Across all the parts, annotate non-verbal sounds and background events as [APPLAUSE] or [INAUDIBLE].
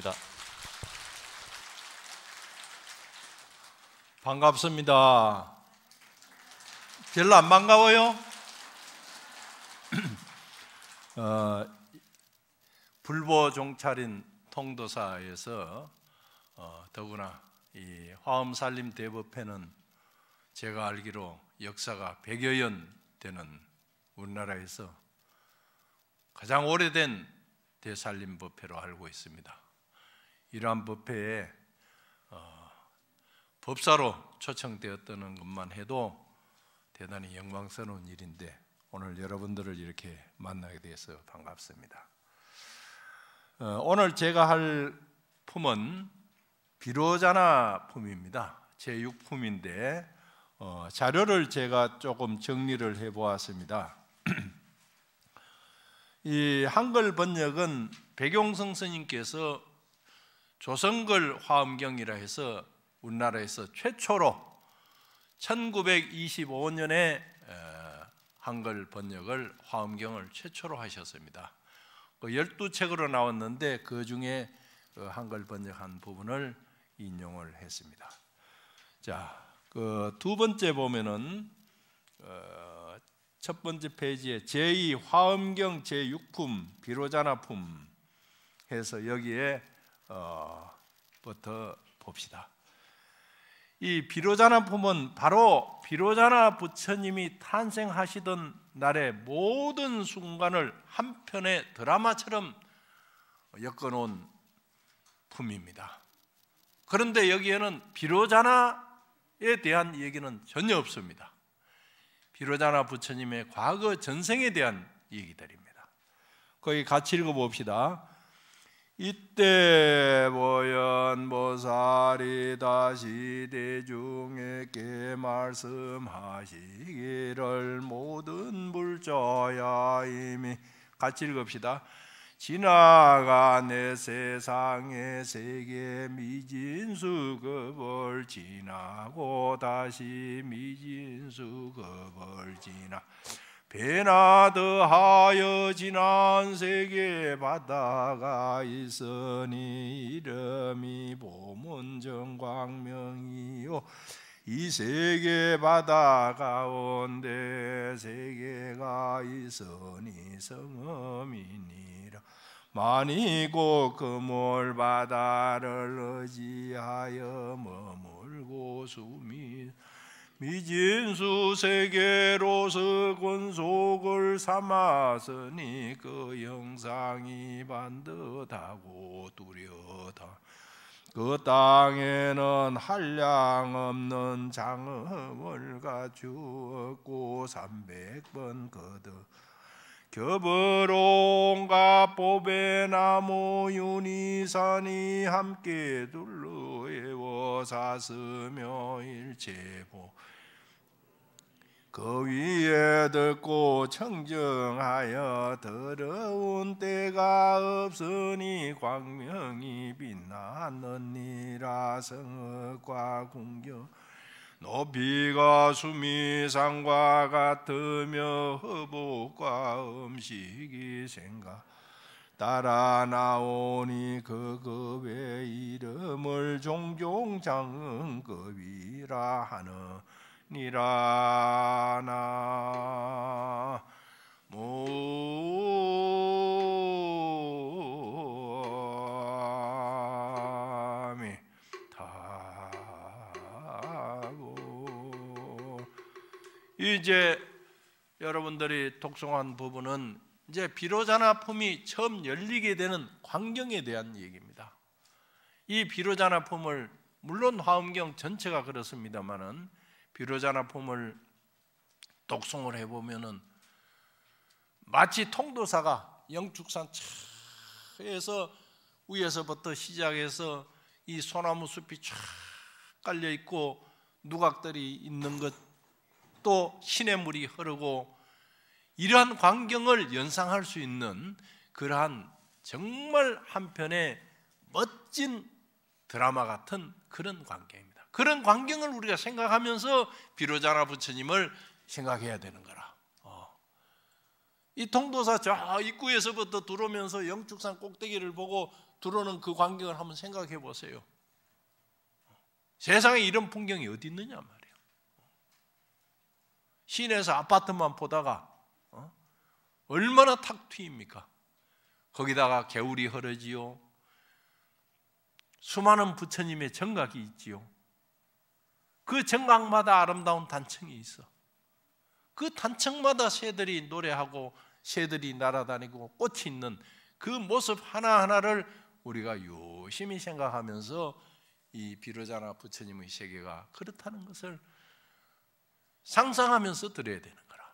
있습니다. 반갑습니다. 별로 안 반가워요? [CLEARS THROAT] 어, 불보 종찰인 통도사에서 어, 더구나 이 화엄살림 대법회는 제가 알기로 역사가 100여 년 되는 우리나라에서 가장 오래된 대살림법회로 알고 있습니다. 이러한 법회에 어, 법사로 초청되었다는 것만 해도 대단히 영광스러운 일인데 오늘 여러분들을 이렇게 만나게 돼서 반갑습니다. 어, 오늘 제가 할 품은 비로자나 품입니다. 제 6품인데 어, 자료를 제가 조금 정리를 해보았습니다. [CLEARS THROAT] 이 한글 번역은 백용성 스님께서 조성글 화음경이라 해서 우리나라에서 최초로 1925년에 한글 번역을 화음경을 최초로 하셨습니다. 그 12책으로 나왔는데 그 중에 그 한글 번역한 부분을 인용을 했습니다. 자, 그 두 번째 보면은 어, 첫 번째 페이지에 제2 화음경 제6품 비로자나품 해서 여기에 어, 부터 봅시다. 이 비로자나 품은 바로 비로자나 부처님이 탄생하시던 날의 모든 순간을 한편의 드라마처럼 엮어놓은 품입니다. 그런데 여기에는 비로자나에 대한 얘기는 전혀 없습니다. 비로자나 부처님의 과거 전생에 대한 얘기들입니다. 거기 같이 읽어봅시다. 이때 보연 보살이 다시 대중에게 말씀하시기를 모든 불자야 이미 같이 읽읍시다. 지나간 내 세상의 세계 미진수급을 지나고 다시 미진수급을 지나 배나드하여 지난 세계 바다가 있으니 이름이 보문정광명이요 이 세계 바다 가운데 세계가 있으니 성음이니라 만이고 그물 바다를 의지하여 머물고 숨이 미진수 세계로서 권속을 삼았으니 그 영상이 반듯하고 뚜렷하 그 땅에는 한량 없는 장엄을 갖추었고 삼백 번 거듭 겹으로 온갖 보배나무 유니산이 함께 둘러애워 사으며 일체보 그 위에 듣고 청정하여 더러운 때가 없으니 광명이 빛나느니라 성읍과 궁경 높이가 수미상과 같으며 허복과 음식이 생각 따라 나오니 그급의 이름을 종종 장흥급이라 하는 니라나 모미 타고 이제 여러분들이 독송한 부분은 이제 비로자나 품이 처음 열리게 되는 광경에 대한 얘기입니다. 이 비로자나 품을 물론 화엄경 전체가 그렇습니다만은 비로자나 폼을 독송을 해보면은 마치 통도사가 영축산 차에서 위에서부터 시작해서 이 소나무 숲이 촥 깔려 있고 누각들이 있는 것또 시냇 물이 흐르고 이러한 광경을 연상할 수 있는 그러한 정말 한편의 멋진 드라마 같은 그런 광경입니다. 그런 광경을 우리가 생각하면서 비로자라 부처님을 생각해야 되는 거라. 어. 이 통도사 저 입구에서부터 들어오면서 영축산 꼭대기를 보고 들어오는 그 광경을 한번 생각해 보세요. 세상에 이런 풍경이 어디 있느냐 말이에요. 시내에서 아파트만 보다가 어? 얼마나 탁 트입니까? 거기다가 개울이 흐르지요. 수많은 부처님의 정각이 있지요. 그 정각마다 아름다운 단층이 있어. 그 단층마다 새들이 노래하고 새들이 날아다니고 꽃이 있는 그 모습 하나하나를 우리가 유심히 생각하면서 이 비로자나 부처님의 세계가 그렇다는 것을 상상하면서 들어야 되는 거라.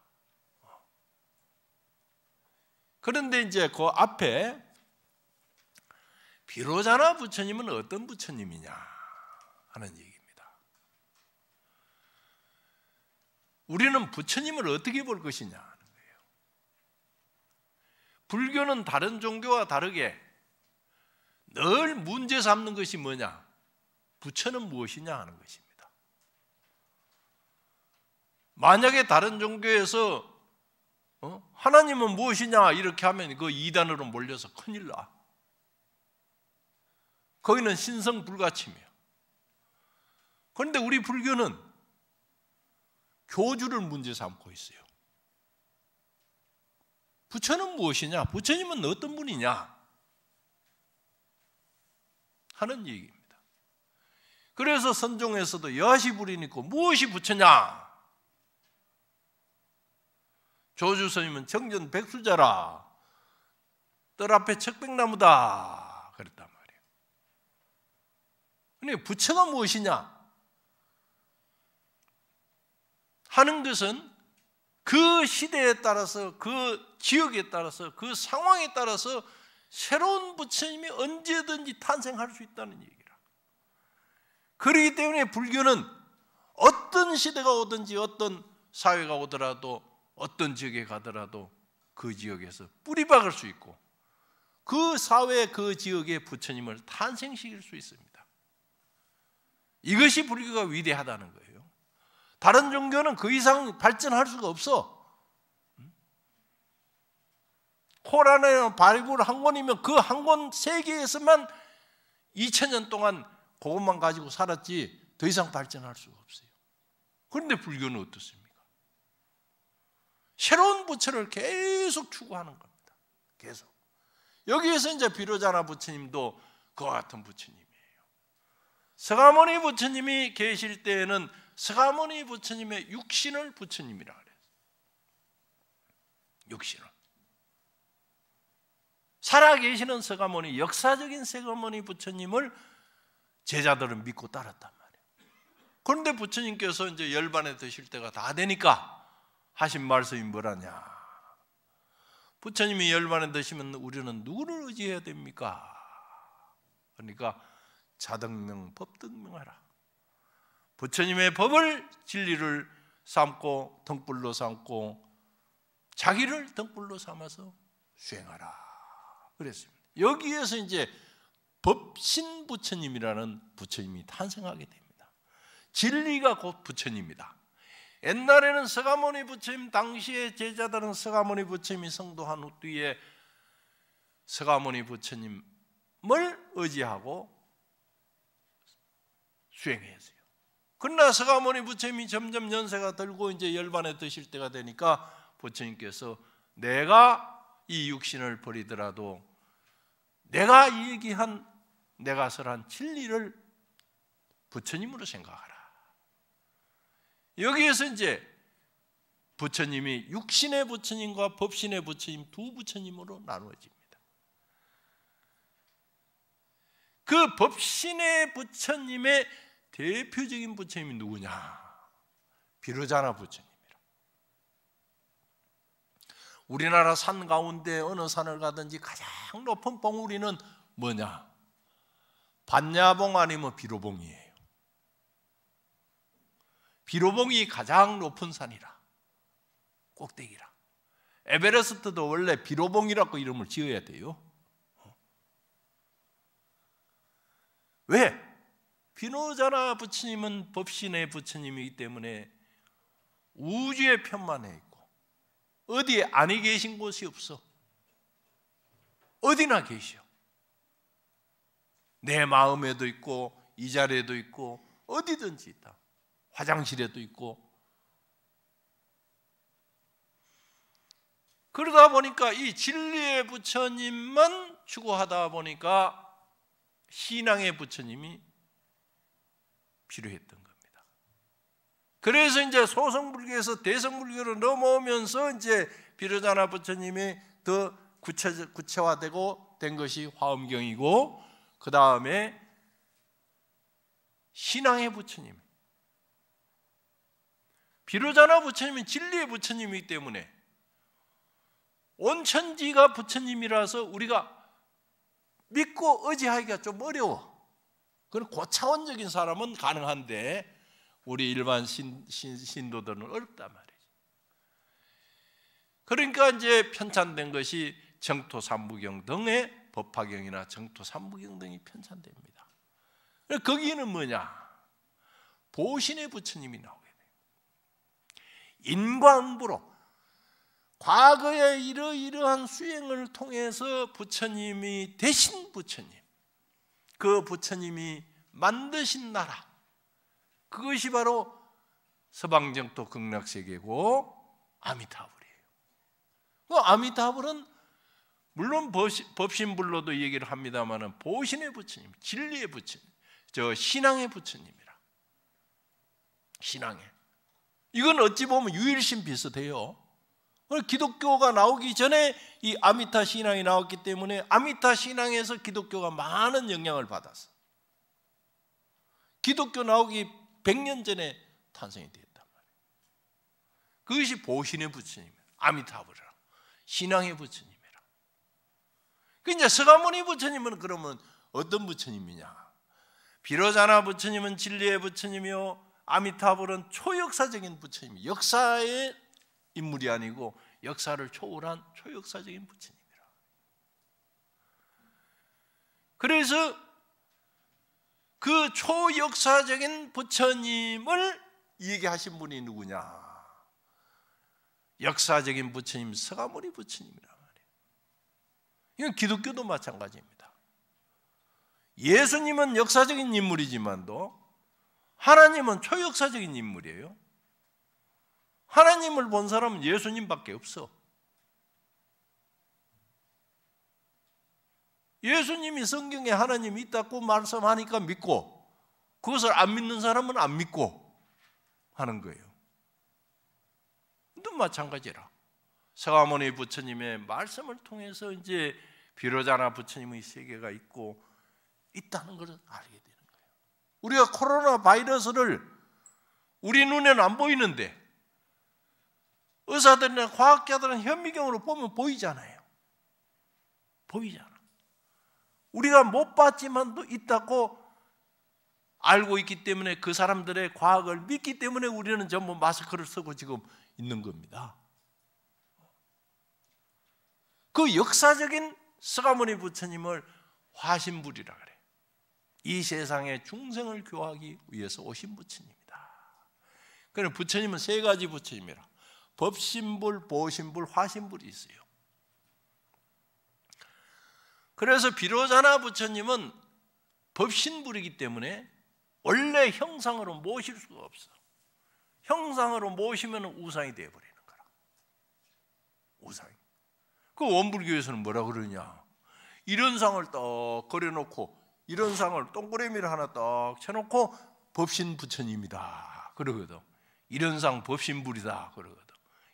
그런데 이제 그 앞에 비로자나 부처님은 어떤 부처님이냐 하는 얘기. 우리는 부처님을 어떻게 볼 것이냐 하는 거예요. 불교는 다른 종교와 다르게 늘 문제 삼는 것이 뭐냐? 부처는 무엇이냐 하는 것입니다. 만약에 다른 종교에서 어? 하나님은 무엇이냐 이렇게 하면 그 이단으로 몰려서 큰일 나. 거기는 신성 불가침이에요. 그런데 우리 불교는 교주를 문제 삼고 있어요. 부처는 무엇이냐? 부처님은 어떤 분이냐? 하는 얘기입니다. 그래서 선종에서도 여시 부리니고 무엇이 부처냐? 조주스님은 정전 백수자라. 떨 앞에 척백나무다. 그랬단 말이에요. 근데 부처가 무엇이냐? 하는 것은 그 시대에 따라서 그 지역에 따라서 그 상황에 따라서 새로운 부처님이 언제든지 탄생할 수 있다는 얘기라. 그러기 때문에 불교는 어떤 시대가 오든지 어떤 사회가 오더라도 어떤 지역에 가더라도 그 지역에서 뿌리박을 수 있고 그 사회 그 지역의 부처님을 탄생시킬 수 있습니다. 이것이 불교가 위대하다는 거예요. 다른 종교는 그 이상 발전할 수가 없어. 코란에 바이한 권이면 그 한 권 세계에서만 2000년 동안 그것만 가지고 살았지 더 이상 발전할 수가 없어요. 그런데 불교는 어떻습니까? 새로운 부처를 계속 추구하는 겁니다. 계속. 여기에서 이제 비로자나 부처님도 그와 같은 부처님이에요. 서가모니 부처님이 계실 때에는 서가모니 부처님의 육신을 부처님이라 그래요. 육신을. 살아계시는 서가모니 역사적인 서가모니 부처님을 제자들은 믿고 따랐단 말이에요. 그런데 부처님께서 이제 열반에 드실 때가 다 되니까 하신 말씀이 뭐라냐? 부처님이 열반에 드시면 우리는 누구를 의지해야 됩니까? 그러니까 자등명 법등명하라. 부처님의 법을 진리를 삼고 등불로 삼고 자기를 등불로 삼아서 수행하라 그랬습니다. 여기에서 이제 법신 부처님이라는 부처님이 탄생하게 됩니다. 진리가 곧 부처님이다. 옛날에는 서가모니 부처님 당시의 제자들은 서가모니 부처님이 성도한 후 뒤에 서가모니 부처님을 의지하고 수행했어요. 그러나서가모니 부처님이 점점 연세가 들고 이제 열반에 드실 때가 되니까 부처님께서 내가 이 육신을 버리더라도 내가 얘기한 내가 설한 진리를 부처님으로 생각하라. 여기에서 이제 부처님이 육신의 부처님과 법신의 부처님 두 부처님으로 나누어집니다. 그 법신의 부처님의 대표적인 부처님이 누구냐? 비르자나 부처님이라. 우리나라 산 가운데 어느 산을 가든지 가장 높은 봉우리는 뭐냐? 반야봉 아니면 비로봉이에요. 비로봉이 가장 높은 산이라. 꼭대기라. 에베레스트도 원래 비로봉이라고 이름을 지어야 돼요. 왜? 비노자라 부처님은 법신의 부처님이기 때문에 우주의 편만에 있고 어디 에 안에 계신 곳이 없어. 어디나 계셔. 내 마음에도 있고 이 자리에도 있고 어디든지 있다. 화장실에도 있고 그러다 보니까 이 진리의 부처님만 추구하다 보니까 신앙의 부처님이 필요했던 겁니다. 그래서 이제 소성불교에서 대성불교로 넘어오면서 이제 비로자나 부처님이 더 구체, 구체화되고 된 것이 화엄경이고 그 다음에 신앙의 부처님 비로자나 부처님은 진리의 부처님이기 때문에 온천지가 부처님이라서 우리가 믿고 의지하기가 좀 어려워 그건 고차원적인 사람은 가능한데 우리 일반 신, 신, 신도들은 어렵단 말이죠. 그러니까 이제 편찬된 것이 정토 삼부경 등의 법화경이나 정토 삼부경 등이 편찬됩니다. 거기는 뭐냐? 보신의 부처님이 나오게 돼요. 인과응로 과거의 이러이러한 수행을 통해서 부처님이 대신 부처님 그 부처님이 만드신 나라 그것이 바로 서방정토 극락세계고 아미타불이에요. 그 아미타불은 물론 법신불로도 얘기를 합니다만은 보신의 부처님, 진리의 부처님, 저 신앙의 부처님이라. 신앙의. 이건 어찌 보면 유일신 비슷해요. 기독교가 나오기 전에 이 아미타 신앙이 나왔기 때문에 아미타 신앙에서 기독교가 많은 영향을 받았어. 기독교 나오기 100년 전에 탄생이 되었단 말이에요. 그것이 보신의 부처님아미타불라 신앙의 부처님이라. 그러니까 서가모니 부처님은 그러면 어떤 부처님이냐? 비로자나 부처님은 진리의 부처님이요. 아미타불은 초역사적인 부처님 역사의 인물이 아니고 역사를 초월한 초역사적인 부처님이라. 그래서 그 초역사적인 부처님을 얘기하신 분이 누구냐? 역사적인 부처님 서가모니 부처님이란 말이에요. 이건 기독교도 마찬가지입니다. 예수님은 역사적인 인물이지만도 하나님은 초역사적인 인물이에요. 하나님을 본 사람은 예수님밖에 없어. 예수님이 성경에 하나님이 있다고 말씀하니까 믿고 그것을 안 믿는 사람은 안 믿고 하는 거예요. 또 마찬가지라. 서가모니 부처님의 말씀을 통해서 이제 비로자나 부처님의 세계가 있고 있다는 것을 알게 되는 거예요. 우리가 코로나 바이러스를 우리 눈에는 안 보이는데 의사들이나 과학자들은 현미경으로 보면 보이잖아요. 보이잖아. 우리가 못 봤지만도 있다고 알고 있기 때문에 그 사람들의 과학을 믿기 때문에 우리는 전부 마스크를 쓰고 지금 있는 겁니다. 그 역사적인 스가모니 부처님을 화신불이라 그래. 이세상에 중생을 교하기 위해서 오신 부처님이다. 그럼 부처님은 세 가지 부처님이라. 법신불, 보신불, 화신불이 있어요. 그래서 비로자나 부처님은 법신불이기 때문에 원래 형상으로 모실 수가 없어. 형상으로 모시면 우상이 되어버리는 거라. 우상. 그 원불교에서는 뭐라 그러냐. 이런 상을 딱 그려놓고 이런 상을 동그라미를 하나 딱 쳐놓고 법신 부처님이다. 그러거든. 이런 상 법신불이다. 그러거든.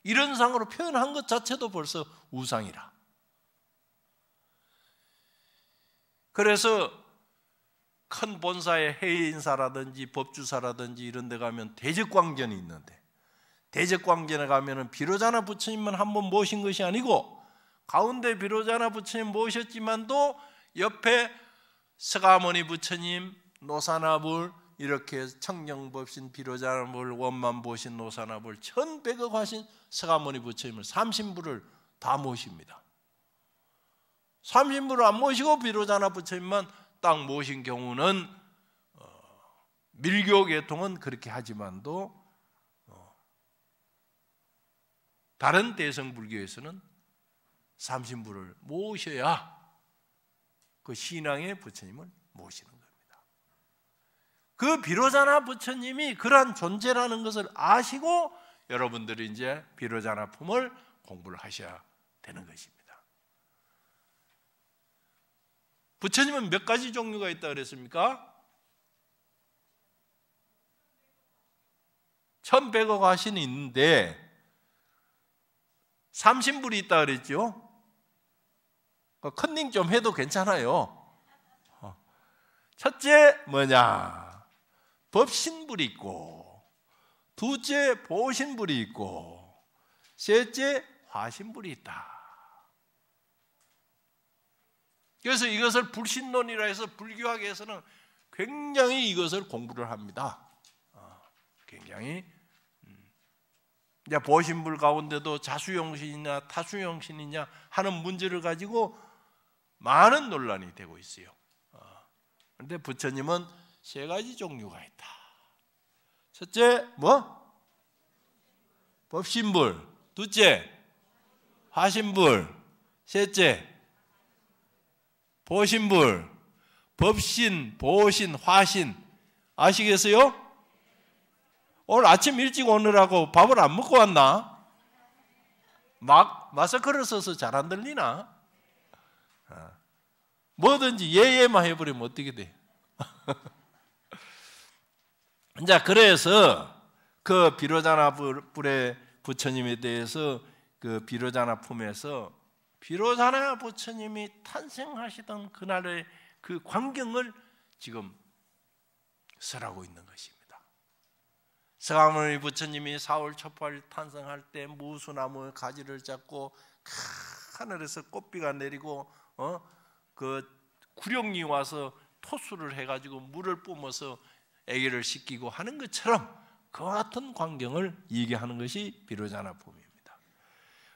이런 상으로 표현한 것 자체도 벌써 우상이라. 그래서 큰 본사의 해외인사라든지 법주사라든지 이런 데 가면 대적광전이 있는데 대적광전에 가면 비로자나 부처님만 한번 모신 것이 아니고 가운데 비로자나 부처님 모셨지만도 옆에 서가모니 부처님, 노사나불 이렇게 청정법신, 비로자나불, 원만보신, 노사나불 천백억 화신 서가모니 부처님을 삼신부를 다 모십니다. 삼신부를 안 모시고 비로자나 부처님만 딱 모신 경우는 어, 밀교 계통은 그렇게 하지만도 어, 다른 대성 불교에서는 삼신부를 모셔야 그 신앙의 부처님을 모시는 겁니다. 그 비로자나 부처님이 그러한 존재라는 것을 아시고 여러분들이 이제 비로자나품을 공부를 하셔야 되는 것입니다. 부처님은 몇 가지 종류가 있다 그랬습니까? 1100억 화신이 있는데 삼신불이 있다 그랬죠? 그 컨닝 좀 해도 괜찮아요. 어. 첫째 뭐냐? 법신불이 있고 둘째 보신불이 있고 셋째 화신불이 있다. 그래서 이것을 불신론이라 해서 불교학에서는 굉장히 이것을 공부를 합니다. 어, 굉장히 음. 이제 보신불 가운데도 자수용신이냐 타수용신이냐 하는 문제를 가지고 많은 논란이 되고 있어요. 어. 그런데 부처님은 세 가지 종류가 있다. 첫째 뭐? 법신불. 둘째 화신불. 셋째 보신불. 법신, 보신, 화신. 아시겠어요? 오늘 아침 일찍 오느라고 밥을 안 먹고 왔나? 막 마스크를 써서 잘 안 들리나? 아, 뭐든지 예예만 해버리면 어떻게 돼? [LAUGHS] 이 그래서 그 비로자나 불의 부처님에 대해서 그 비로자나 품에서 비로자나 부처님이 탄생하시던 그날의 그 광경을 지금 설하고 있는 것입니다. 서가모니 부처님이 사월 초팔 탄생할 때 무수나무 가지를 잡고 하늘에서 꽃비가 내리고 어? 그 구령이 와서 토수를 해가지고 물을 뿜어서 애기를 씻기고 하는 것처럼 그와 같은 광경을 얘기하는 것이 비로자나 봄입니다.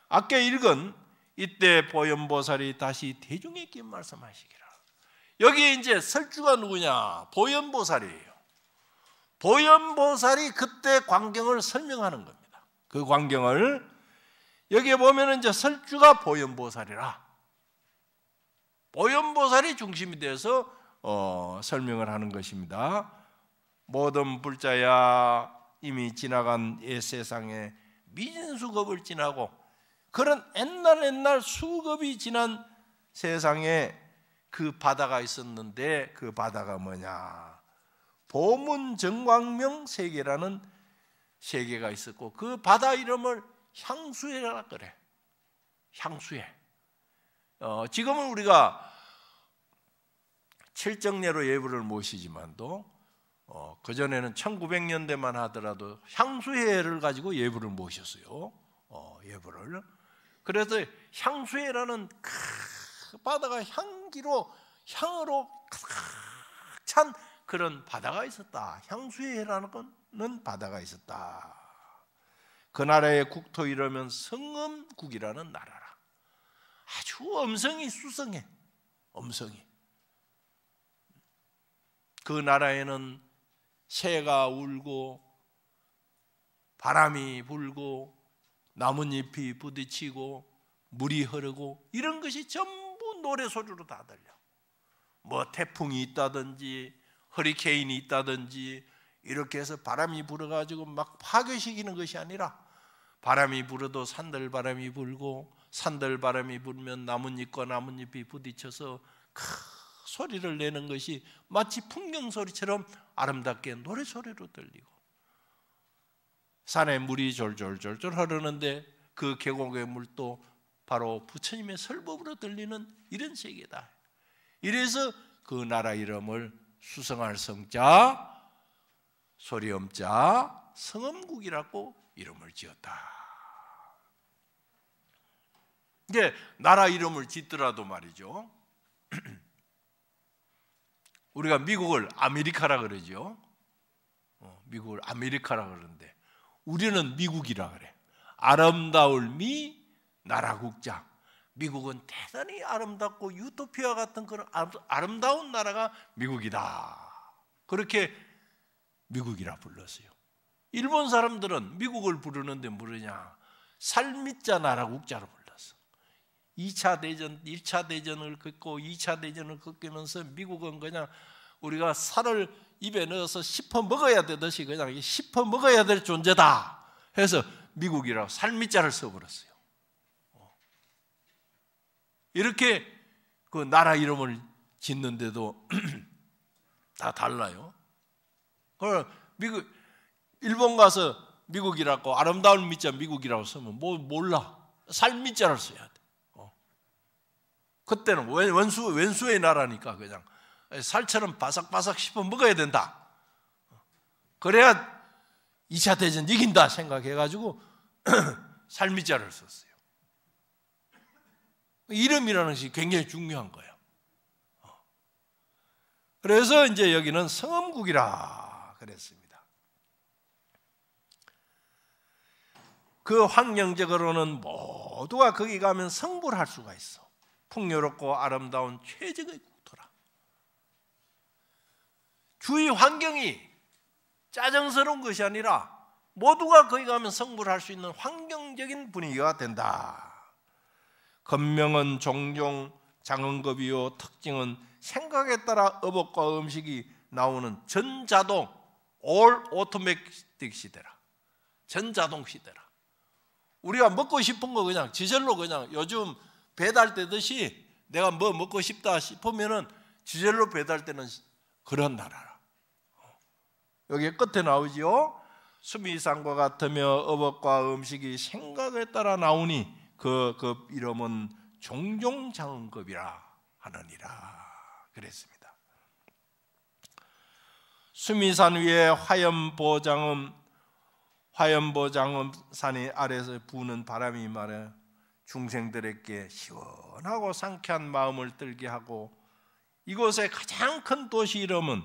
아까 읽은 이때 보현보살이 다시 대중에게 말씀하시기라. 여기에 이제 설주가 누구냐? 보현보살이에요. 보현보살이 그때 광경을 설명하는 겁니다. 그 광경을 여기에 보면 이제 설주가 보현보살이라. 보현보살이 중심이 돼서 어, 설명을 하는 것입니다. 모든 불자야 이미 지나간 옛 세상에 미진수급을 지나고 그런 옛날 옛날 수급이 지난 세상에 그 바다가 있었는데 그 바다가 뭐냐? 보문 정광명 세계라는 세계가 있었고 그 바다 이름을 향수해라 그래. 향수해. 어, 지금은 우리가 칠정례로 예불을 모시지만도 어, 그 전에는 1900년대만 하더라도 향수회를 가지고 예불을 모셨어요. 어, 예불을. 그래서 향수회라는 크, 바다가 향기로 향으로 찬 그런 바다가 있었다. 향수회라는 건 바다가 있었다. 그 나라의 국토 이러면 성음국이라는 나라라. 아주 엄성이 수성해. 엄성이. 그 나라에는 새가 울고 바람이 불고 나뭇잎이 부딪히고 물이 흐르고 이런 것이 전부 노래 소리로 다 들려. 뭐 태풍이 있다든지 허리케인이 있다든지 이렇게 해서 바람이 불어가지고 막 파괴시키는 것이 아니라 바람이 불어도 산들 바람이 불고 산들 바람이 불면 나뭇잎과 나뭇잎이 부딪혀서 큰 소리를 내는 것이 마치 풍경 소리처럼 아름답게 노래 소리로 들리고 산에 물이 졸졸졸졸 흐르는데 그 계곡의 물도 바로 부처님의 설법으로 들리는 이런 세계다. 이래서 그 나라 이름을 수성할 성자 소리엄자성엄국이라고 이름을 지었다. 이제 나라 이름을 짓더라도 말이죠. [CLEARS THROAT] 우리가 미국을 아메리카라 그러죠. 어, 미국을 아메리카라 그러는데 우리는 미국이라 그래. 아름다울 미 나라 국자. 미국은 대단히 아름답고 유토피아 같은 그런 아름다운 나라가 미국이다. 그렇게 미국이라 불렀어요. 일본 사람들은 미국을 부르는데 뭐냐 삶있자 나라 국자로 2차 대전, 1차 대전을 겪고 2차 대전을 겪으면서 미국은 그냥 우리가 살을 입에 넣어서 씹어 먹어야 되듯이 그냥 씹어 먹어야 될 존재다 해서 미국이라고 살미자를 써버렸어요. 어. 이렇게 그 나라 이름을 짓는데도 [CLEARS THROAT] 다 달라요. 그걸 미국 일본 가서 미국이라고 아름다운 밑자 미국이라고 쓰면 뭐 몰라 살밑자를 써야 돼. 그때는 원수, 원수의 나라니까 그냥 살처럼 바삭바삭 씹어 먹어야 된다. 그래야 2차 대전 이긴다 생각해가지고 살미자를 [CLEARS THROAT] 썼어요. 이름이라는 것이 굉장히 중요한 거예요. 그래서 이제 여기는 성음국이라 그랬습니다. 그 환경적으로는 모두가 거기 가면 성불할 수가 있어. 풍요롭고 아름다운 최적의 국토라. 주위 환경이 짜증스러운 것이 아니라 모두가 거기 가면 성불할 수 있는 환경적인 분위기가 된다. 건명은 종종 장흥급이요 특징은 생각에 따라 어법과 음식이 나오는 전자동 올 오토매틱 시대라. 전자동 시대라. 우리가 먹고 싶은 거 그냥 지절로 그냥 요즘 배달되듯이 내가 뭐 먹고 싶다 싶으면은 지절로 배달되는 그런 나라라. 여기 끝에 나오지요. 수미상과 같으며 어법과 음식이 생각에 따라 나오니 그급 그 이름은 종종 장급이라 하느니라 그랬습니다. 수미산 위에 화염보장음 화염보장음 산이 아래서 부는 바람이 말해 중생들에게 시원하고 상쾌한 마음을 들게 하고 이곳의 가장 큰 도시 이름은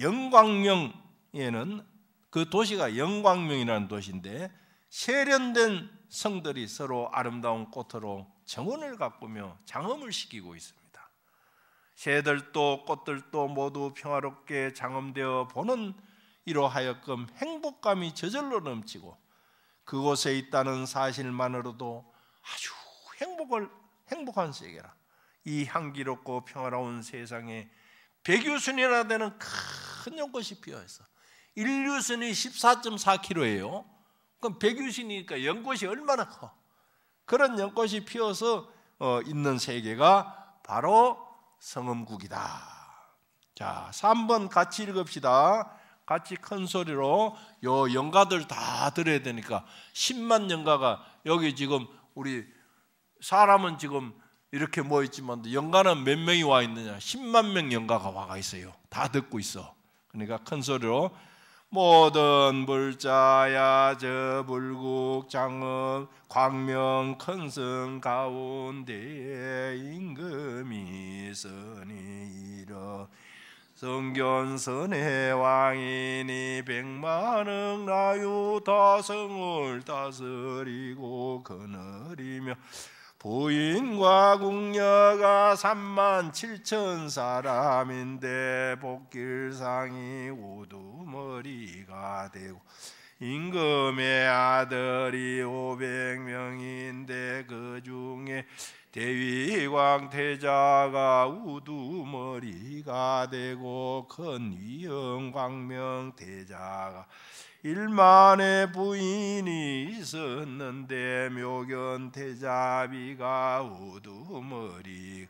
영광명에는 그 도시가 영광명이라는 도시인데 세련된 성들이 서로 아름다운 꽃으로 정원을 가꾸며 장엄을 시키고 있습니다. 새들도 꽃들도 모두 평화롭게 장엄되어 보는 이로 하여금 행복감이 저절로 넘치고 그곳에 있다는 사실만으로도 아주 행복을 행복한 세계라. 이 향기롭고 평화로운 세상에 백유순이나 되는 큰 연꽃이 피어 있어. 인류순이 14.4kg예요. 그럼 백유순이니까 연꽃이 얼마나 커? 그런 연꽃이 피어서 어, 있는 세계가 바로 성음국이다. 자, 3번 같이 읽읍시다. 같이 큰 소리로 요 연가들 다 들어야 되니까 10만 연가가 여기 지금 우리 사람은 지금 이렇게 모여 있지만 영가는 몇 명이 와 있느냐? 10만 명 영가가 와가 있어요. 다 듣고 있어. 그러니까 큰 소리로 모든 불자야 저 불국 장은 광명 큰성 가운데 임금이 선이 이러 성견선의 왕인이 백만은 나유 다성을 다스리고 거느리며 부인과 궁녀가 3만 7천 사람인데 복길상이 우두머리가 되고 임금의 아들이 500명인데 그 중에 대위광 태자가 우두머리가 되고 큰위엄광명 태자가 일만의 부인이 있었는데 묘견 태자비가 우두머리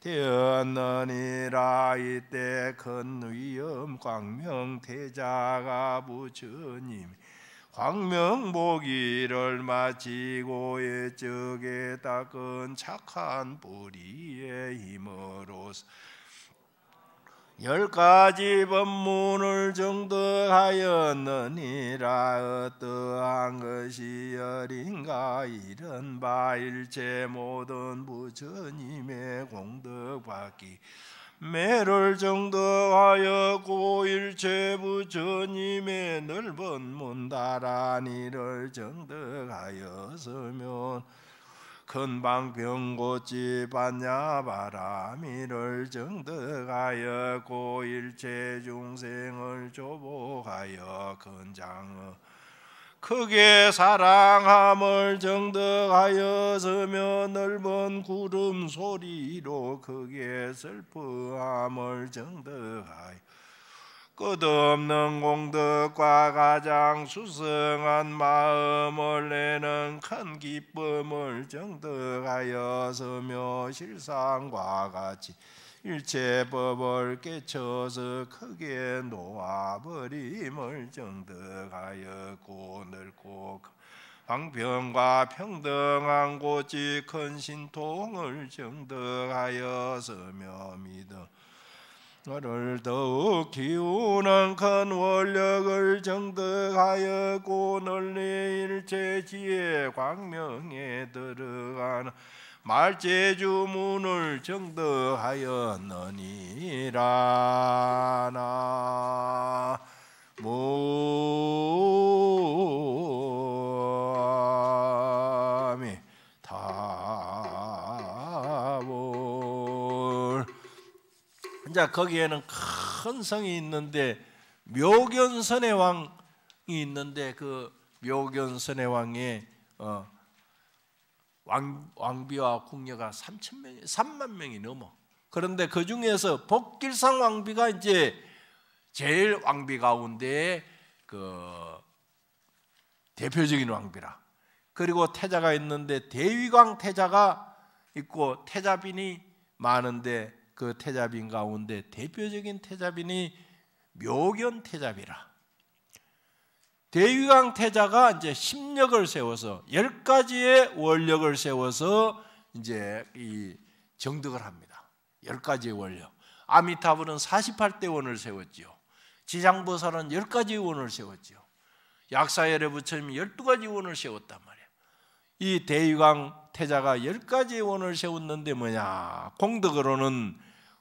되었느니라 이때 큰 위엄 광명 태자가 부처님 광명보기를 마치고 예적에 닦은 착한 뿌리의 힘으로 열 가지 법문을 정득하였느니라 어떠한 것이 열인가 이런 바 일체 모든 부처님의 공덕 받기 매를 정덕하여 고일체 부처님의 넓은 문다라이를정득하였으면 큰방병고지 반야바라미를 정득하여 고일체 중생을 조복하여 근장의 크게 사랑함을 정득하였으며 넓은 구름 소리로 크게 슬퍼함을 정득하여 끝없는 공덕과 가장 수승한 마음을 내는 큰 기쁨을 정득하였으며 실상과 같이 일체법을 깨쳐서 크게 놓아버림을 정득하였고 늘고 방평과 평등한 곳이 큰 신통을 정득하였으며 믿어 너를 더욱 기우는 큰 원력을 정득하였고 널리 일체 지의 광명에 들어가는 말제주문을 정득하였느니라 나무미 거기에는 큰 성이 있는데 묘견선의 왕이 있는데 그 묘견선의 왕의 어, 왕, 왕비와 궁녀가 3천 명, 3만 명이 넘어. 그런데 그 중에서 복길상 왕비가 이제 제일 왕비 가운데 그 대표적인 왕비라. 그리고 태자가 있는데 대위광 태자가 있고 태자빈이 많은데 그 태자빈 가운데 대표적인 태자빈이 묘견 태자비라. 대위강 태자가 이제 심력을 세워서 열 가지의 원력을 세워서 이제 이 정득을 합니다. 열 가지의 원력. 아미타불은 48대 원을 세웠지요. 지장보살은 1가지 원을 세웠지요. 약사열의 부처님이 12가지 원을 세웠단 말이에요. 이 대유광 태자가 1가지 원을 세웠는데 뭐냐? 공덕으로는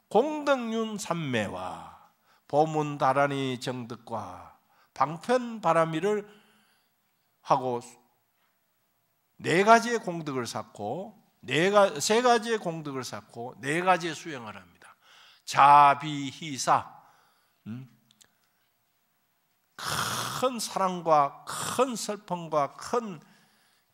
공덕윤 삼매와 보문 다란이 정득과 방편 바람이를 하고 네 가지의 공덕을 쌓고 네가 세 가지의 공덕을 쌓고 네 가지의 수행을 합니다. 자비희사 음? 큰 사랑과 큰 슬픔과 큰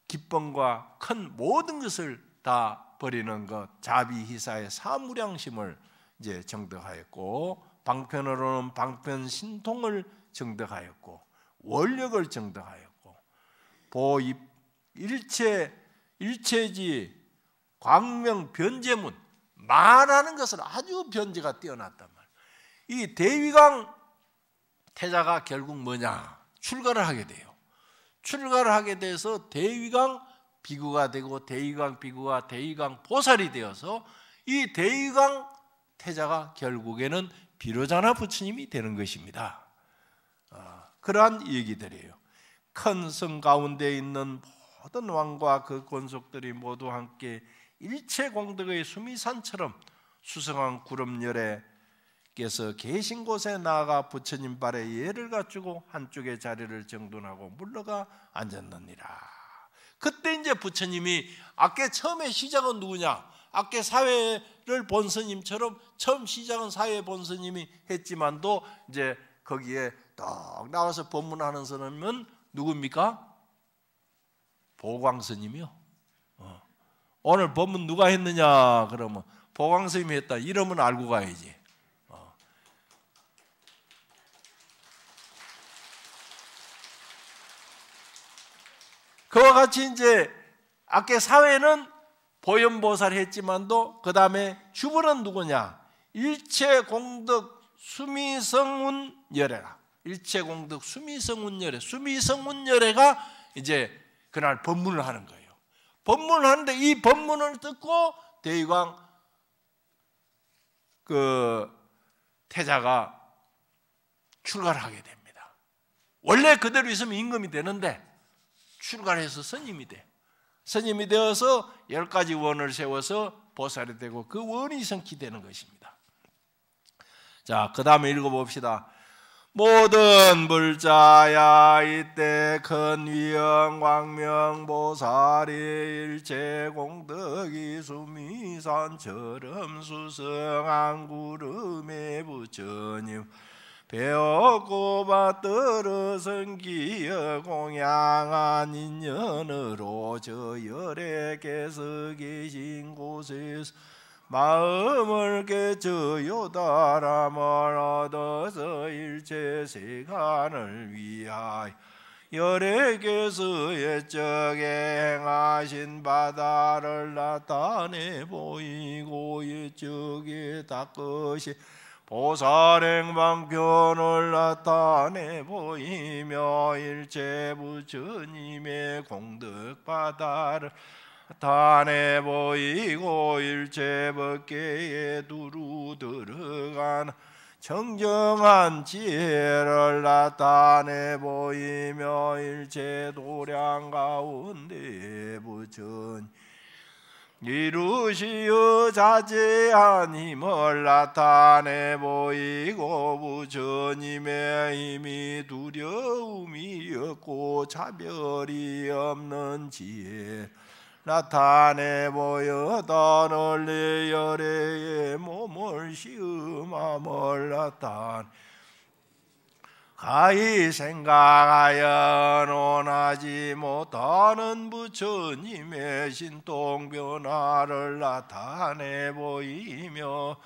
기쁨과 큰 모든 것을 다 버리는 것 자비희사의 사무량심을 이제 정덕하였고 방편으로는 방편 신통을 정덕하였고 원력을 정덕하였고 보입 일체 일체지 광명 변제문 말하는 것을 아주 변제가 뛰어났단 말이에요. 이 대위강 태자가 결국 뭐냐? 출가를 하게 돼요. 출가를 하게 돼서 대위강 비구가 되고 대위강 비구가 대위강 보살이 되어서 이 대위강 태자가 결국에는 비로자나 부처님이 되는 것입니다. 그러한 얘기들이에요. 큰 성 가운데 있는 모든 왕과 그 권속들이 모두 함께 일체 공덕의 수미산처럼 수성한 구름열에 께서 계신 곳에 나아가 부처님 발에 예를 갖추고 한쪽에 자리를 정돈하고 물러가 앉았느니라. 그때 이제 부처님이 아까 처음에 시작은 누구냐? 아까 사회를 본스님처럼 처음 시작은 사회 본스님이 했지만도 이제 거기에 딱 나와서 법문하는 사람은 누굽니까? 보광스님이요. 어. 오늘 법문 누가 했느냐? 그러면 보광스님이 했다. 이름은 알고 가야지. 어. 그와 같이 이제 아까 사회는 보현보살 했지만도 그 다음에 주부는 누구냐? 일체 공덕 수미성운 열애라. 일체공덕 수미성운열애 수미성운열애가 이제 그날 법문을 하는 거예요. 법문을 하는데 이 법문을 듣고 대의광 그 태자가 출가를 하게 됩니다. 원래 그대로 있으면 임금이 되는데 출가해서 스님이 돼. 스님이 되어서 열 가지 원을 세워서 보살이 되고 그 원이 성취되는 것입니다. 자, 그 다음에 읽어봅시다. 모든 불자야 이때 큰 위영 광명 보살이 일체 공덕이 수미산처럼 수성한 구름에 부처님 배웠고 받들어 성기여 공양한 인연으로 저 열에 계서 계신 곳에서 마음을 깨주요 다람을 얻어서 일체 세간을 위하여 열애께서 예적에 행하신 바다를 나타내 보이고 예적에 닦으시 보살행방견을 나타내 보이며 일체 부처님의 공덕 바다를 단에 보이고 일체 벗개에 두루 들어간 청정한 지혜를 나타내 보이며 일체 도량 가운데 부천 이루시어 자제한 힘을 나타내 보이고 부처님의 힘이 두려움이 없고 차별이 없는 지혜 나타내 보여던널리열의 몸을 시음함을 나타내 가히 생각하여 논하지 못하는 부처님의 신통 변화를 나타내 보이며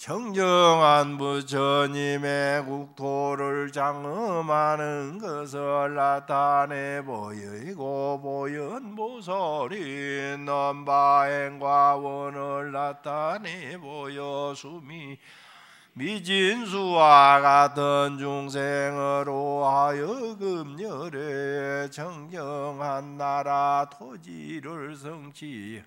청정한 부처님의 국토를 장엄하는 것을 나타내 보이고 보연 보설이 넘바행과 원을 나타내 보여숨이 미진수와 같은 중생으로 하여금 열에 청정한 나라 토지를 성취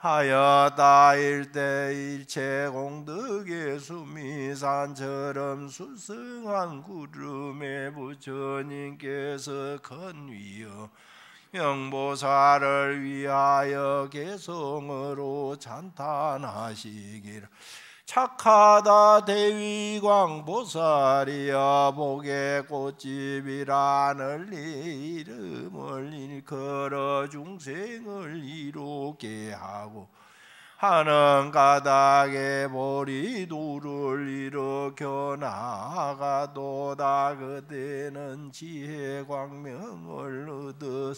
하여 다일 때 일체 공덕의 수미산처럼 수승한 구름에 부처님께서 큰 위여 영보사를 위하여 개성으로 찬탄하시기를 착하다 대위광 보살이여 복의 꽃집이라 널리 이름을 일컬어 중생을 이롭게 하고 하는 가닥에 보리두를 일으켜 나아가도다 그대는 지혜 광명을 얻으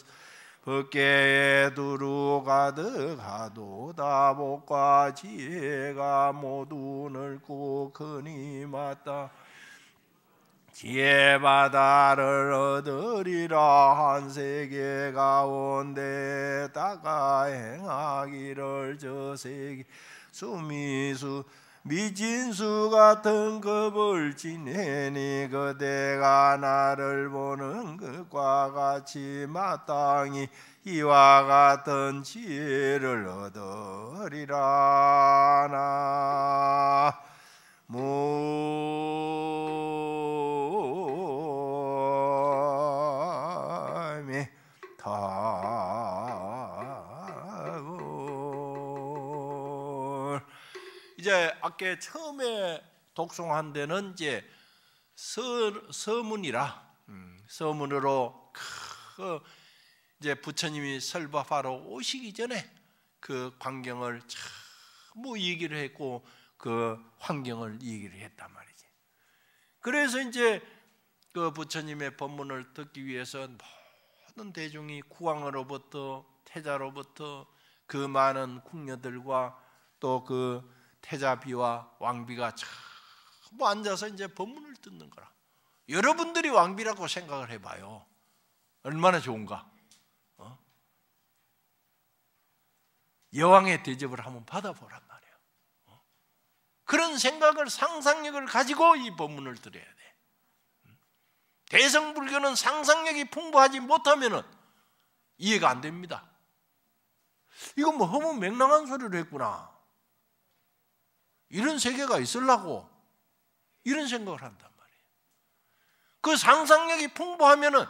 법계에 두루 가득하도다 복과 지혜가 모두 넓고 크니 맞다 지혜 바다를 얻으리라 한 세계 가운데 다가 행하기를 저 세계 수미수 미진수 같은 급을 지내니 그대가 나를 보는 것과 같이 마땅히 이와 같은 지혜를 얻으리라 나무 이제 아까 처음에 독송한 데는 이제 서, 문이라 음, 서문으로 그 이제 부처님이 설법하러 오시기 전에 그 광경을 참부 얘기를 했고 그 환경을 얘기를 했단 말이지. 그래서 이제 그 부처님의 법문을 듣기 위해서 모든 대중이 국왕으로부터 태자로부터 그 많은 궁녀들과 또그 태자비와 왕비가 전부 앉아서 이제 법문을 듣는 거라. 여러분들이 왕비라고 생각을 해봐요. 얼마나 좋은가? 어? 여왕의 대접을 한번 받아보란 말이에요. 어? 그런 생각을 상상력을 가지고 이 법문을 들어야 돼. 음. 대성불교는 상상력이 풍부하지 못하면 이해가 안 됩니다. 이건 뭐 허무 맹랑한 소리를 했구나. 이런 세계가 있으려고 이런 생각을 한단 말이에요. 그 상상력이 풍부하면은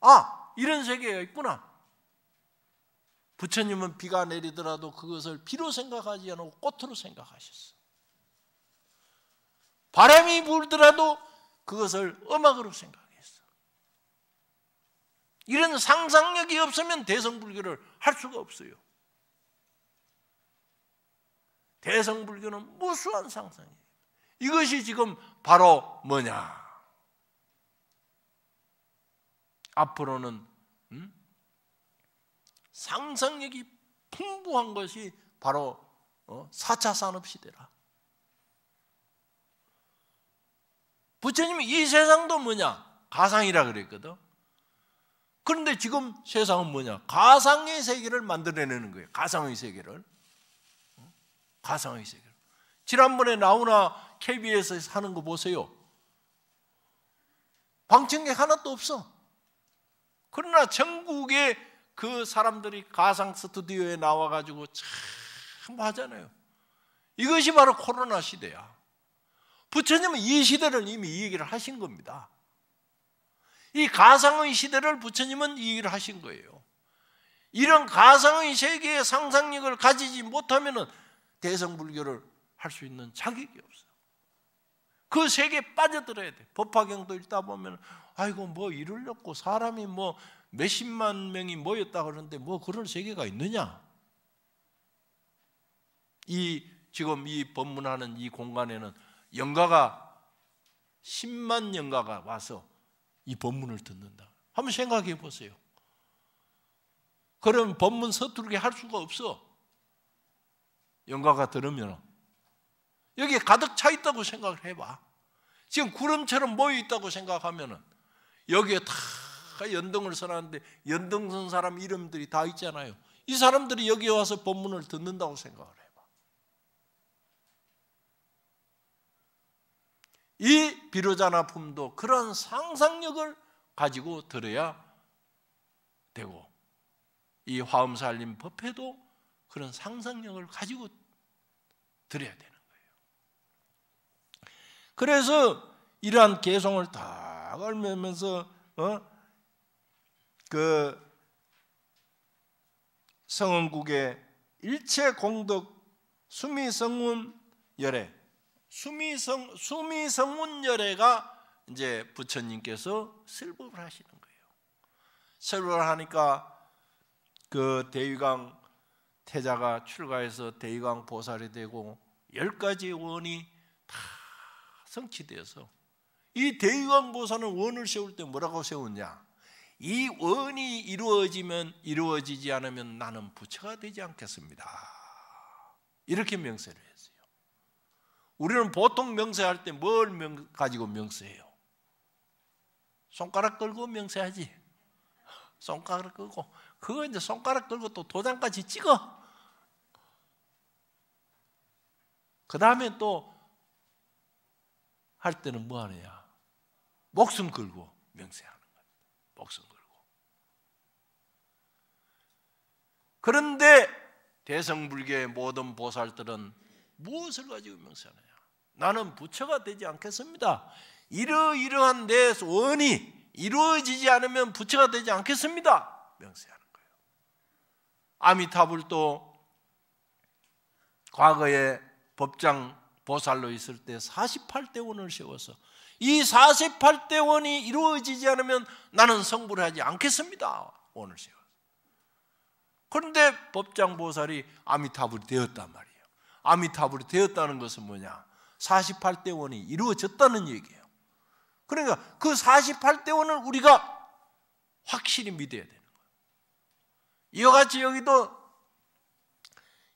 아 이런 세계가 있구나. 부처님은 비가 내리더라도 그것을 비로 생각하지 않고 꽃으로 생각하셨어. 바람이 불더라도 그것을 음악으로 생각했어. 이런 상상력이 없으면 대성불교를 할 수가 없어요. 대성불교는 무수한 상상이에요. 이것이 지금 바로 뭐냐? 앞으로는 음? 상상력이 풍부한 것이 바로 어? 4차 산업시대라. 부처님이 이 세상도 뭐냐? 가상이라 그랬거든. 그런데 지금 세상은 뭐냐? 가상의 세계를 만들어내는 거예요. 가상의 세계를. 가상의 세계로. 지난번에 나우나 KBS에서 하는 거 보세요. 방청객 하나도 없어. 그러나 전국의 그 사람들이 가상 스튜디오에 나와가지고 참 하잖아요. 이것이 바로 코로나 시대야. 부처님은 이 시대를 이미 이 얘기를 하신 겁니다. 이 가상의 시대를 부처님은 이 얘기를 하신 거예요. 이런 가상의 세계의 상상력을 가지지 못하면은 대성불교를 할 수 있는 자격이 없어. 그 세계에 빠져들어야 돼. 법화경도 읽다 보면 아이고 뭐 이럴려고 사람이 뭐 몇십만 명이 모였다 그러는데 뭐 그런 세계가 있느냐? 이 지금 이 법문하는 이 공간에는 영가가 1만 영가가 와서 이 법문을 듣는다. 한번 생각해 보세요. 그럼 법문 서투르게 할 수가 없어. 영가가 들으면 여기 가득 차 있다고 생각을 해봐. 지금 구름처럼 모여 있다고 생각하면은 여기에 다 연등을 서놨는데 연등 선 사람 이름들이 다 있잖아요. 이 사람들이 여기 와서 본문을 듣는다고 생각을 해봐. 이 비로자나 품도 그런 상상력을 가지고 들어야 되고 이 화음살림 법회도 그런 상상력을 가지고 드려야 되는 거예요. 그래서 이러한 개성을 다 걸면서 어? 그 성은국의 일체 공덕 수미성운 열애 수미성 수미성운 열애가 이제 부처님께서 설법을 하시는 거예요. 설법을 하니까 그 대위강 태자가 출가해서 대의강 보살이 되고 열 가지 원이 다 성취되어서 이 대의강 보살은 원을 세울 때 뭐라고 세우냐? 이 원이 이루어지면 이루어지지 않으면 나는 부처가 되지 않겠습니다. 이렇게 명세를 했어요. 우리는 보통 명세할 때 뭘 가지고 명세해요? 손가락 끌고 명세하지. [LAUGHS] 손가락 끌고 그거 이제 손가락 들고 또 도장까지 찍어. 그 다음에 또 할 때는 뭐 하느냐? 목숨 걸고 명세하는 거예요. 목숨 걸고. 그런데 대성불교의 모든 보살들은 무엇을 가지고 명세하느냐? 나는 부처가 되지 않겠습니다. 이러이러한 내 원이 이루어지지 않으면 부처가 되지 않겠습니다. 명세하 아미타불 도 과거에 법장 보살로 있을 때 48대 원을 세워서 이 48대 원이 이루어지지 않으면 나는 성불 하지 않겠습니다. 원을 세워. 서 그런데 법장 보살이 아미타불이 되었단 말이에요. 아미타불이 되었다는 것은 뭐냐? 48대 원이 이루어졌다는 얘기예요. 그러니까 그 48대 원을 우리가 확실히 믿어야 돼. 이와 같이 여기도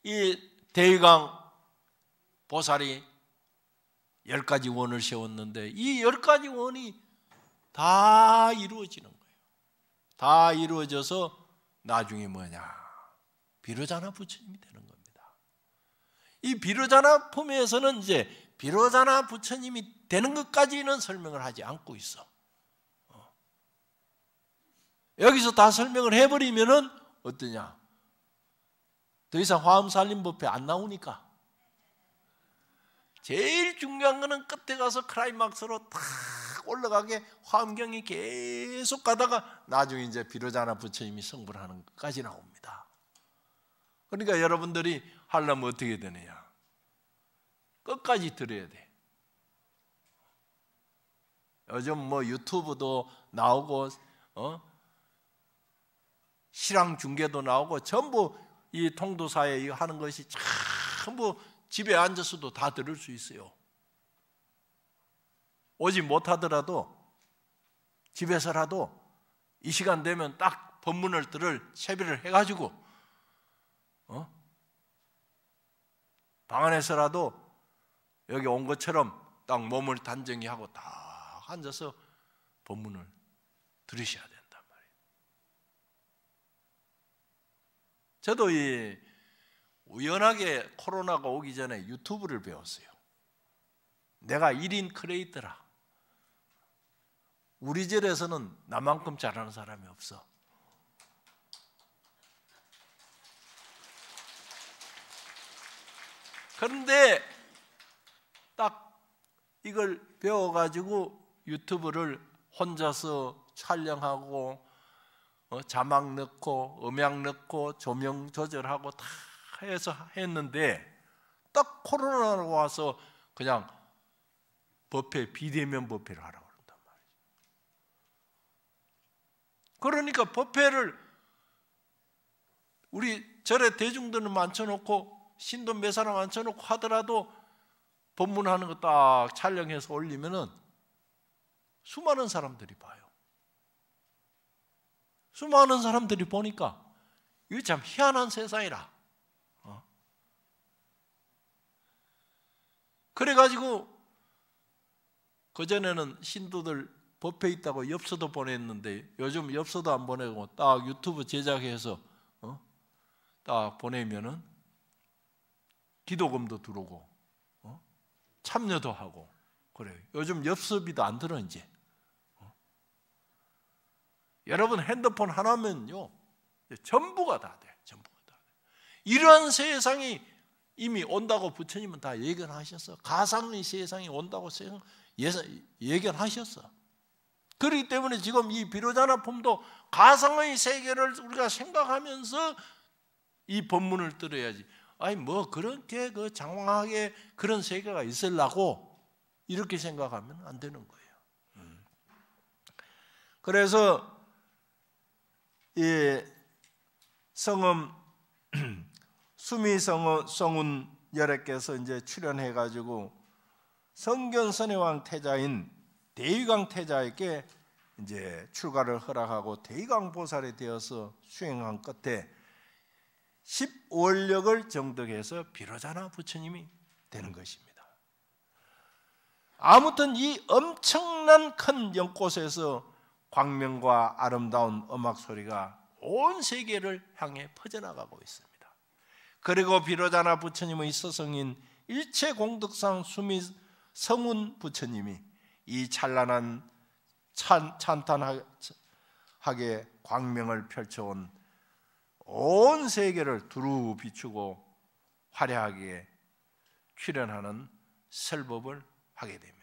이 대의강 보살이 열 가지 원을 세웠는데 이 열 가지 원이 다 이루어지는 거예요. 다 이루어져서 나중에 뭐냐? 비로자나 부처님이 되는 겁니다. 이 비로자나 품에서는 이제 비로자나 부처님이 되는 것까지는 설명을 하지 않고 있어. 어. 여기서 다 설명을 해버리면은 어떠냐? 더 이상 화음살림법회 안 나오니까. 제일 중요한 거는 끝에 가서 크라이막스로 탁 올라가게 화음경이 계속 가다가 나중에 이제 비로자나 부처님이 성불하는 것까지 나옵니다. 그러니까 여러분들이 하려면 어떻게 되느냐? 끝까지 들어야 돼. 요즘 뭐 유튜브도 나오고 어? 실황 중계도 나오고 전부 이 통도사에 하는 것이 전부 집에 앉아서도 다 들을 수 있어요. 오지 못하더라도 집에서라도 이 시간 되면 딱 법문을 들을 채비를 해가지고 어? 방 안에서라도 여기 온 것처럼 딱 몸을 단정히 하고 다 앉아서 법문을 들으셔야 돼요. 저도 이 우연하게 코로나가 오기 전에 유튜브를 배웠어요. 내가 1인 크리에이터라. 우리 절에서는 나만큼 잘하는 사람이 없어. 그런데 딱 이걸 배워가지고 유튜브를 혼자서 촬영하고 어, 자막 넣고 음향 넣고 조명 조절하고 다 해서 했는데 딱코로나로 와서 그냥 법회 비대면 법회를 하라고 그런단 말이죠. 그러니까 법회를 우리 절에 대중들은 만혀놓고 신도 몇 사람 만혀놓고 하더라도 법문하는 거 딱 촬영해서 올리면은 수많은 사람들이 봐요. 수많은 사람들이 보니까 이게 참 희한한 세상이라. 어? 그래가지고 그전에는 신도들 법회 있다고 엽서도 보냈는데 요즘 엽서도 안 보내고 딱 유튜브 제작해서 어? 딱 보내면은 기도금도 들어오고 어? 참여도 하고 그래요. 요즘 엽서비도 안 들어 이제. 여러분 핸드폰 하나면요. 전부가 다 돼. 전부가 다 돼. 이러한 세상이 이미 온다고 부처님은 다 예견하셨어. 가상의 세상이 온다고 예견하셨어. 그렇기 때문에 지금 이 비로자나품도 가상의 세계를 우리가 생각하면서 이 법문을 들어야지. 아니 뭐 그렇게 그 장황하게 그런 세계가 있으려고 이렇게 생각하면 안 되는 거예요. 음. 그래서 이 성음 [CLEARS THROAT] 수미 성은 성운 열애께서 이제 출연해 가지고 성견선의 왕 태자인 대위광 태자에게 이제 출가를 허락하고 대위광 보살이 되어서 수행한 끝에 15월력을 정득해서 비로자나 부처님이 되는 것입니다. 아무튼 이 엄청난 큰 연꽃에서 광명과 아름다운 음악 소리가 온 세계를 향해 퍼져나가고 있습니다. 그리고 비로자나 부처님의 스승인 일체 공덕상 수미 성운 부처님이 이 찬란한 찬, 찬탄하게 광명을 펼쳐온 온 세계를 두루 비추고 화려하게 출연하는 설법을 하게 됩니다.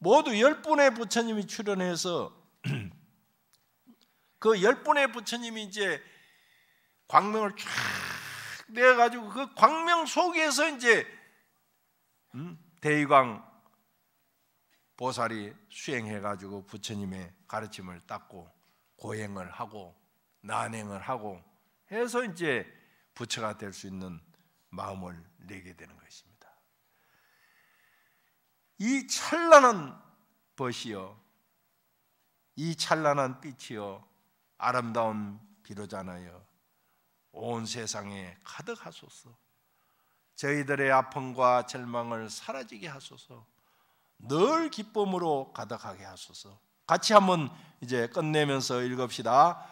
모두 열 분의 부처님이 출연해서 [CLEARS THROAT] 그 열 분의 부처님이 이제 광명을 쫙 내가지고 그 광명 속에서 이제 음, 대의광 보살이 수행해가지고 부처님의 가르침을 닦고 고행을 하고 난행을 하고 해서 이제 부처가 될 수 있는 마음을 내게 되는 것입니다. 이 찬란한 벗이요 이 찬란한 빛이요 아름다운 비로잖아요 온 세상에 가득하소서 저희들의 아픔과 절망을 사라지게 하소서 늘 기쁨으로 가득하게 하소서 같이 한번 이제 끝내면서 읽읍시다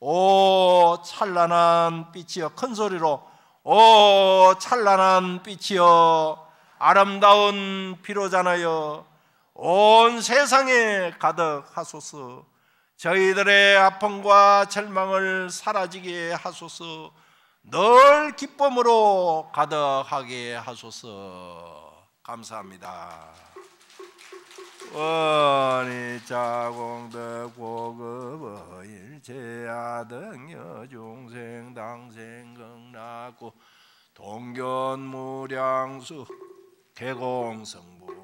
오 찬란한 빛이여 큰 소리로 오 찬란한 빛이여 아름다운 피로잖아요. 온 세상에 가득 하소서. 저희들의 아픔과 절망을 사라지게 하소서. 늘 기쁨으로 가득하게 하소서. 감사합니다. 원이 자공덕 고급 일제아 등 여중생 당생 극락고 동견 무량수 개공성불도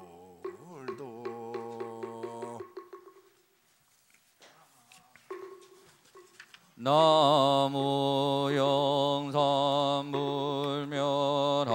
너무 용선불묘